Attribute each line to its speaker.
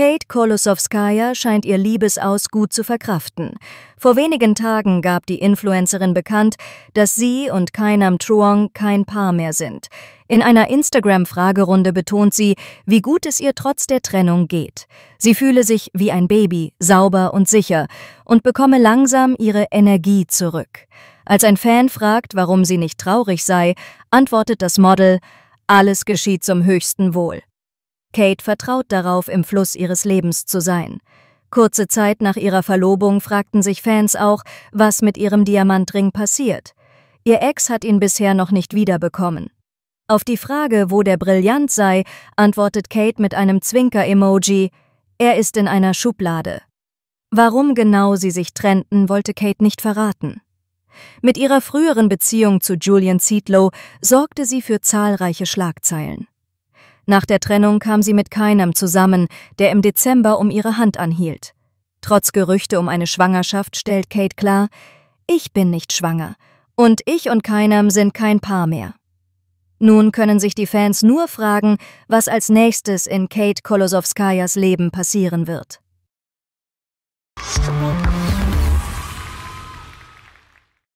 Speaker 1: Kate Kolosowskaja scheint ihr Liebesaus gut zu verkraften. Vor wenigen Tagen gab die Influencerin bekannt, dass sie und Kainam Truong kein Paar mehr sind. In einer Instagram-Fragerunde betont sie, wie gut es ihr trotz der Trennung geht. Sie fühle sich wie ein Baby, sauber und sicher und bekomme langsam ihre Energie zurück. Als ein Fan fragt, warum sie nicht traurig sei, antwortet das Model, alles geschieht zum höchsten Wohl. Kate vertraut darauf, im Fluss ihres Lebens zu sein. Kurze Zeit nach ihrer Verlobung fragten sich Fans auch, was mit ihrem Diamantring passiert. Ihr Ex hat ihn bisher noch nicht wiederbekommen. Auf die Frage, wo der Brillant sei, antwortet Kate mit einem Zwinker-Emoji, er ist in einer Schublade. Warum genau sie sich trennten, wollte Kate nicht verraten. Mit ihrer früheren Beziehung zu Julian Zietlow sorgte sie für zahlreiche Schlagzeilen. Nach der Trennung kam sie mit keinem zusammen, der im Dezember um ihre Hand anhielt. Trotz Gerüchte um eine Schwangerschaft stellt Kate klar, ich bin nicht schwanger und ich und keinem sind kein Paar mehr. Nun können sich die Fans nur fragen, was als nächstes in Kate Kolosowskajas Leben passieren wird.